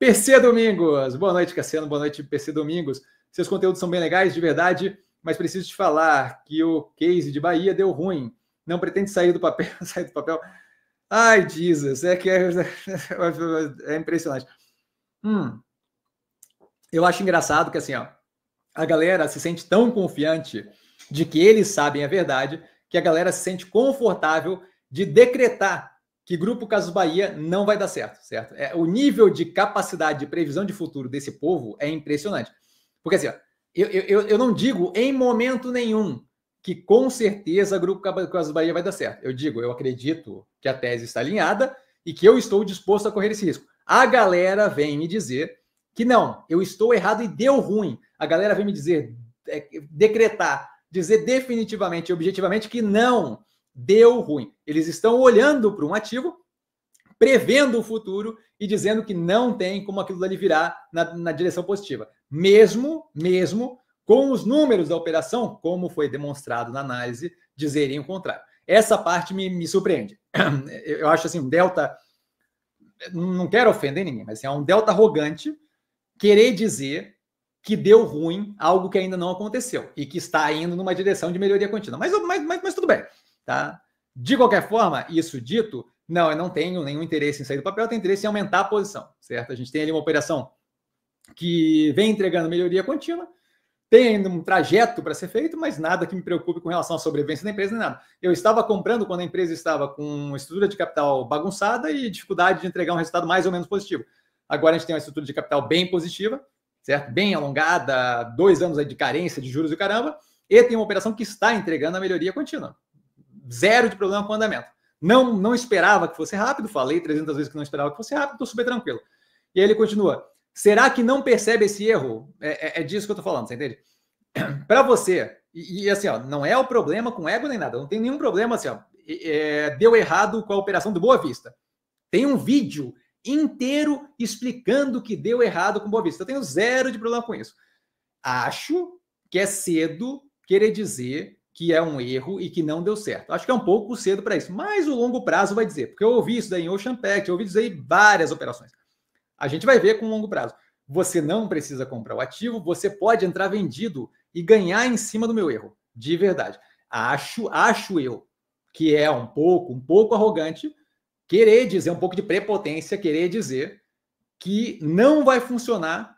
PC Domingos. Boa noite, Cassiano. Boa noite, PC Domingos. Seus conteúdos são bem legais, de verdade, mas preciso te falar que o case de Bahia deu ruim. Não pretende sair do papel, sair do papel. Ai, Jesus, é que é, é impressionante. Hum. Eu acho engraçado que assim, ó, a galera se sente tão confiante de que eles sabem a verdade, que a galera se sente confortável de decretar que Grupo Casos Bahia não vai dar certo, certo? É, o nível de capacidade de previsão de futuro desse povo é impressionante. Porque assim, ó, eu, eu, eu não digo em momento nenhum que com certeza Grupo Casos Bahia vai dar certo. Eu digo, eu acredito que a tese está alinhada e que eu estou disposto a correr esse risco. A galera vem me dizer que não, eu estou errado e deu ruim. A galera vem me dizer, é, decretar, dizer definitivamente, objetivamente que não, deu ruim. Eles estão olhando para um ativo, prevendo o futuro e dizendo que não tem como aquilo ali virar na, na direção positiva. Mesmo, mesmo com os números da operação, como foi demonstrado na análise, dizerem o contrário. Essa parte me, me surpreende. Eu acho assim, um delta. Não quero ofender ninguém, mas assim, é um delta arrogante querer dizer que deu ruim algo que ainda não aconteceu e que está indo numa direção de melhoria contínua. Mas, mas, mas, mas tudo bem tá? De qualquer forma, isso dito, não, eu não tenho nenhum interesse em sair do papel, eu tenho interesse em aumentar a posição, certo? A gente tem ali uma operação que vem entregando melhoria contínua, tem ainda um trajeto para ser feito, mas nada que me preocupe com relação à sobrevivência da empresa nem nada. Eu estava comprando quando a empresa estava com estrutura de capital bagunçada e dificuldade de entregar um resultado mais ou menos positivo. Agora a gente tem uma estrutura de capital bem positiva, certo? Bem alongada, dois anos aí de carência de juros e caramba, e tem uma operação que está entregando a melhoria contínua zero de problema com o andamento. Não, não esperava que fosse rápido, falei 300 vezes que não esperava que fosse rápido, estou super tranquilo. E aí ele continua. Será que não percebe esse erro? É, é, é disso que eu estou falando, você entende? Para você, e, e, assim, ó, não é o problema com ego nem nada, não tem nenhum problema assim, ó, é, deu errado com a operação do Boa Vista. Tem um vídeo inteiro explicando que deu errado com Boa Vista. Eu tenho zero de problema com isso. Acho que é cedo querer dizer que é um erro e que não deu certo. Acho que é um pouco cedo para isso, mas o longo prazo vai dizer, porque eu ouvi isso daí em Ocean Pact, eu ouvi dizer em várias operações. A gente vai ver com longo prazo. Você não precisa comprar o ativo, você pode entrar vendido e ganhar em cima do meu erro, de verdade. Acho, acho eu que é um pouco, um pouco arrogante querer dizer um pouco de prepotência, querer dizer que não vai funcionar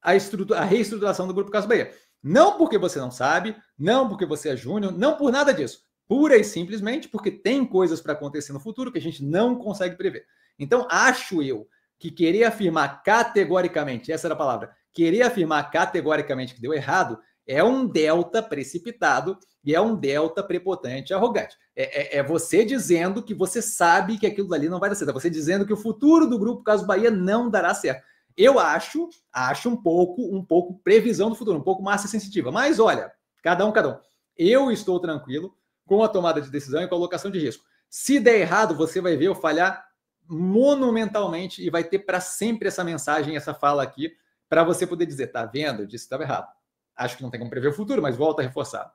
a, a reestruturação do Grupo Casas Bahia. Não porque você não sabe, não porque você é júnior, não por nada disso. Pura e simplesmente porque tem coisas para acontecer no futuro que a gente não consegue prever. Então, acho eu que querer afirmar categoricamente, essa era a palavra, querer afirmar categoricamente que deu errado é um delta precipitado e é um delta prepotente e arrogante. É, é, é, você dizendo que você sabe que aquilo dali não vai dar certo. É você dizendo que o futuro do grupo Caso Bahia não dará certo. Eu acho, acho um pouco, um pouco previsão do futuro, um pouco massa sensitiva. Mas olha, cada um, cada um. Eu estou tranquilo com a tomada de decisão e com a de risco. Se der errado, você vai ver eu falhar monumentalmente e vai ter para sempre essa mensagem, essa fala aqui, para você poder dizer, tá vendo? Eu disse que estava errado. Acho que não tem como prever o futuro, mas volta a reforçar.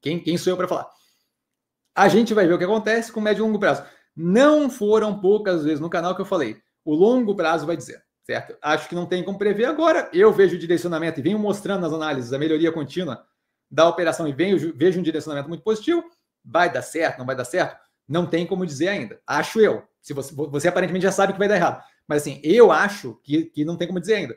Quem, quem sou eu para falar? A gente vai ver o que acontece com médio e longo prazo. Não foram poucas vezes no canal que eu falei. O longo prazo vai dizer certo? Acho que não tem como prever agora. Eu vejo o direcionamento e venho mostrando nas análises a melhoria contínua da operação e venho, vejo um direcionamento muito positivo. Vai dar certo, não vai dar certo? Não tem como dizer ainda. Acho eu. Se você, você aparentemente já sabe que vai dar errado. Mas assim, eu acho que, que não tem como dizer ainda.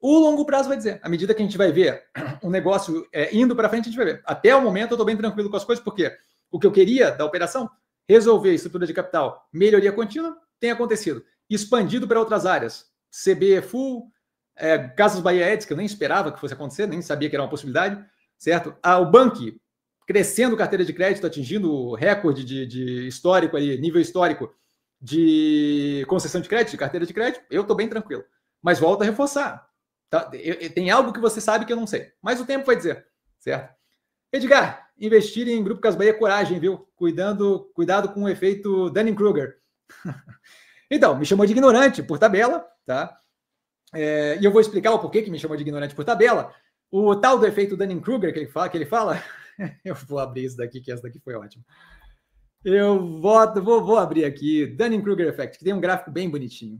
O longo prazo vai dizer. À medida que a gente vai ver o negócio é, indo para frente, a gente vai ver. Até o momento eu estou bem tranquilo com as coisas, porque o que eu queria da operação, resolver estrutura de capital, melhoria contínua, tem acontecido. Expandido para outras áreas. CB é Full, é, Casas Bahia Eds, que eu nem esperava que fosse acontecer, nem sabia que era uma possibilidade, certo? Ah, o Bank crescendo carteira de crédito, atingindo recorde de, de histórico aí, nível histórico de concessão de crédito, de carteira de crédito, eu estou bem tranquilo. Mas volta a reforçar. Tá? Eu, eu, tem algo que você sabe que eu não sei. Mas o tempo vai dizer, certo? Edgar, investir em Grupo Casas Bahia é coragem, viu? Cuidando, cuidado com o efeito Dunning-Kruger. Então, me chamou de ignorante por tabela, tá? É, e eu vou explicar o porquê que me chamou de ignorante por tabela. O tal do efeito Dunning-Kruger que ele fala, que ele fala eu vou abrir isso daqui, que essa daqui foi ótima. Eu voto, vou, vou abrir aqui, Dunning-Kruger Effect, que tem um gráfico bem bonitinho.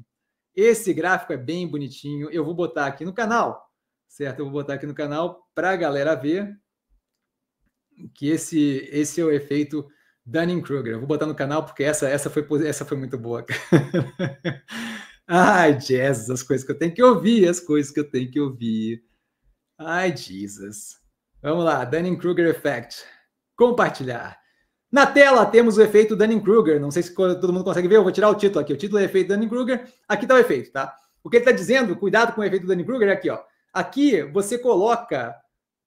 Esse gráfico é bem bonitinho, eu vou botar aqui no canal, certo? Eu vou botar aqui no canal para a galera ver que esse, esse é o efeito Dunning-Kruger. Eu vou botar no canal porque essa, essa, foi, essa foi muito boa. Ai, Jesus, as coisas que eu tenho que ouvir, as coisas que eu tenho que ouvir. Ai, Jesus. Vamos lá, Dunning-Kruger Effect. Compartilhar. Na tela temos o efeito Dunning-Kruger. Não sei se todo mundo consegue ver, eu vou tirar o título aqui. O título é efeito Dunning-Kruger. Aqui está o efeito, tá? O que ele está dizendo, cuidado com o efeito Dunning-Kruger, é aqui, ó. Aqui você coloca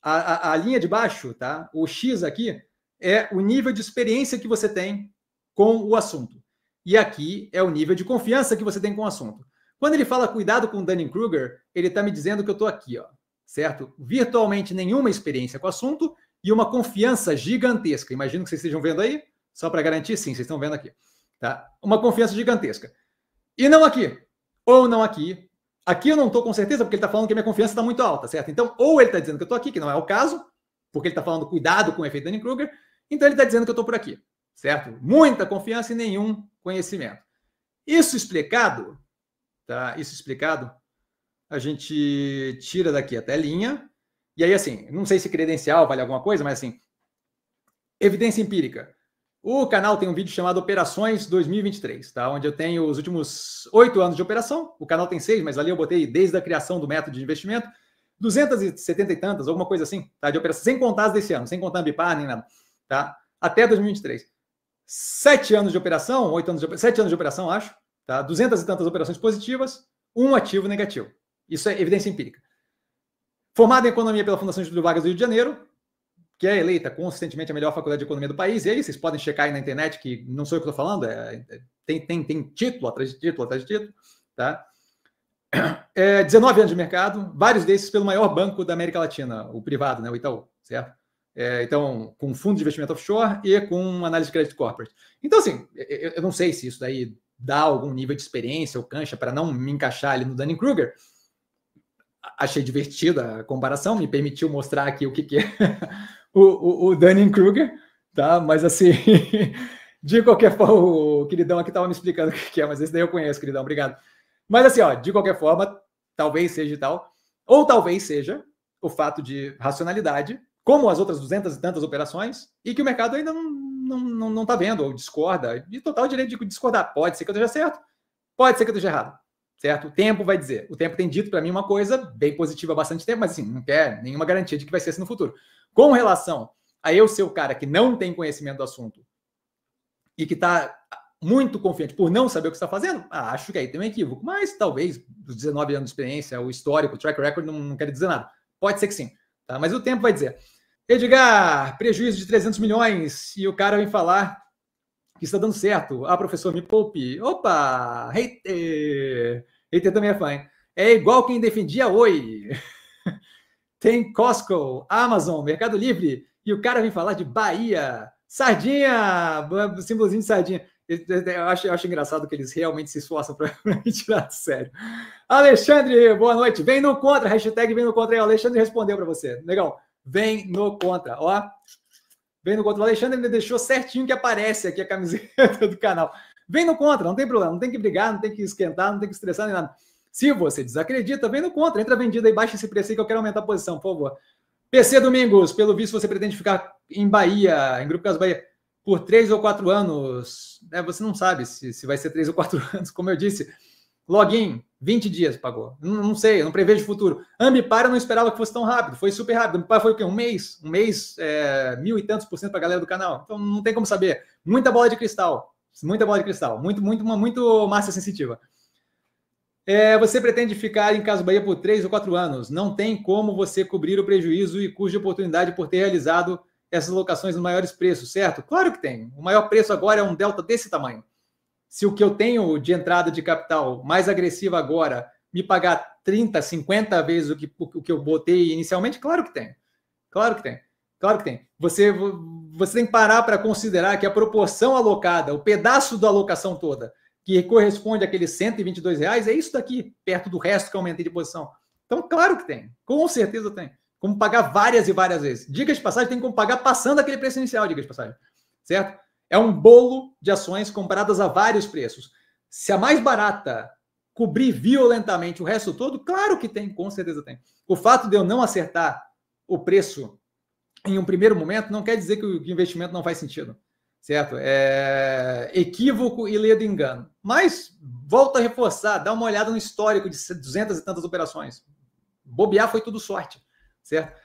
a, a, a linha de baixo, tá? O X aqui, é o nível de experiência que você tem com o assunto. E aqui é o nível de confiança que você tem com o assunto. Quando ele fala cuidado com o Dunning-Kruger, ele está me dizendo que eu estou aqui, ó, certo? Virtualmente nenhuma experiência com o assunto e uma confiança gigantesca. Imagino que vocês estejam vendo aí, só para garantir, sim, vocês estão vendo aqui. Tá? Uma confiança gigantesca. E não aqui, ou não aqui. Aqui eu não estou com certeza, porque ele está falando que a minha confiança está muito alta, certo? Então, ou ele está dizendo que eu estou aqui, que não é o caso, porque ele está falando cuidado com o efeito Dunning-Kruger, então ele está dizendo que eu estou por aqui, certo? Muita confiança e nenhum conhecimento. Isso explicado, tá? Isso explicado, a gente tira daqui a telinha. E aí, assim, não sei se credencial vale alguma coisa, mas assim, evidência empírica. O canal tem um vídeo chamado Operações 2023, tá? Onde eu tenho os últimos oito anos de operação. O canal tem seis, mas ali eu botei desde a criação do método de investimento. 270 e tantas, alguma coisa assim, tá? De operação, sem contar as desse ano, sem contar a Bipar nem nada tá? Até 2023. Sete anos de operação, oito anos de, sete anos de operação, acho, tá? Duzentas e tantas operações positivas, um ativo negativo. Isso é evidência empírica. Formada em economia pela Fundação Getúlio Vargas do Rio de Janeiro, que é eleita consistentemente a melhor faculdade de economia do país. E aí vocês podem checar aí na internet, que não sou eu que estou falando, é, é, tem, tem, tem título atrás de título atrás de título. Tá? É, 19 anos de mercado, vários desses pelo maior banco da América Latina, o privado, né, o Itaú, certo? É, então, com fundo de investimento offshore e com análise de crédito corporate. Então, assim, eu, eu não sei se isso daí dá algum nível de experiência ou cancha para não me encaixar ali no Danny kruger Achei divertida a comparação, me permitiu mostrar aqui o que, que é o, o, o kruger tá? Mas, assim, de qualquer forma, o queridão aqui estava me explicando o que, que é, mas esse daí eu conheço, queridão, obrigado. Mas, assim, ó, de qualquer forma, talvez seja tal, ou talvez seja o fato de racionalidade como as outras duzentas e tantas operações, e que o mercado ainda não está não, não, tá vendo ou discorda. De total direito de discordar. Pode ser que eu esteja certo, pode ser que eu esteja errado. Certo? O tempo vai dizer. O tempo tem dito para mim uma coisa bem positiva há bastante tempo, mas assim, não quer nenhuma garantia de que vai ser assim no futuro. Com relação a eu ser o cara que não tem conhecimento do assunto e que está muito confiante por não saber o que está fazendo, ah, acho que aí tem um equívoco. Mas talvez dos 19 anos de experiência, o histórico, o track record, não, não quer dizer nada. Pode ser que sim. Tá? Mas o tempo vai dizer. Edgar, prejuízo de 300 milhões. E o cara vem falar que está dando certo. Ah, professor, me poupe. Opa! Hater! Hater também é fã, hein? É igual quem defendia Oi. Tem Costco, Amazon, Mercado Livre. E o cara vem falar de Bahia. Sardinha! Simbolozinho de sardinha. Eu acho, eu acho engraçado que eles realmente se esforçam para me tirar de sério. Alexandre, boa noite. Vem no contra. Hashtag vem no contra aí. O Alexandre respondeu para você. Legal. Vem no contra, ó. Vem no contra. O Alexandre ainda deixou certinho que aparece aqui a camiseta do canal. Vem no contra, não tem problema, não tem que brigar, não tem que esquentar, não tem que estressar nem nada. Se você desacredita, vem no contra, entra vendido aí, baixa esse preço aí que eu quero aumentar a posição, por favor. PC Domingos, pelo visto você pretende ficar em Bahia, em Grupo Caso Bahia, por três ou quatro anos. É, você não sabe se, se vai ser três ou quatro anos, como eu disse. Login, 20 dias pagou. Não, não sei, eu não prevejo o futuro. Ambipar eu não esperava que fosse tão rápido, foi super rápido. Ambipar foi o quê? Um mês? Um mês, é, mil e tantos por cento para a galera do canal. Então não tem como saber. Muita bola de cristal. Muita bola de cristal. Muito, muito, uma, muito massa sensitiva. É, você pretende ficar em Caso Bahia por três ou quatro anos. Não tem como você cobrir o prejuízo e custo de oportunidade por ter realizado essas locações nos maiores preços, certo? Claro que tem. O maior preço agora é um delta desse tamanho se o que eu tenho de entrada de capital mais agressiva agora me pagar 30, 50 vezes o que, o que eu botei inicialmente? Claro que tem. Claro que tem. Claro que tem. Você, você tem que parar para considerar que a proporção alocada, o pedaço da alocação toda, que corresponde àqueles 122 reais, é isso daqui, perto do resto que eu aumentei de posição. Então, claro que tem. Com certeza tem. Como pagar várias e várias vezes. Dicas de passagem tem como pagar passando aquele preço inicial, dicas de passagem. Certo? É um bolo de ações compradas a vários preços. Se a mais barata cobrir violentamente o resto todo, claro que tem, com certeza tem. O fato de eu não acertar o preço em um primeiro momento não quer dizer que o investimento não faz sentido, certo? É equívoco e ledo engano. Mas volta a reforçar, dá uma olhada no histórico de 200 e tantas operações. Bobear foi tudo sorte, certo?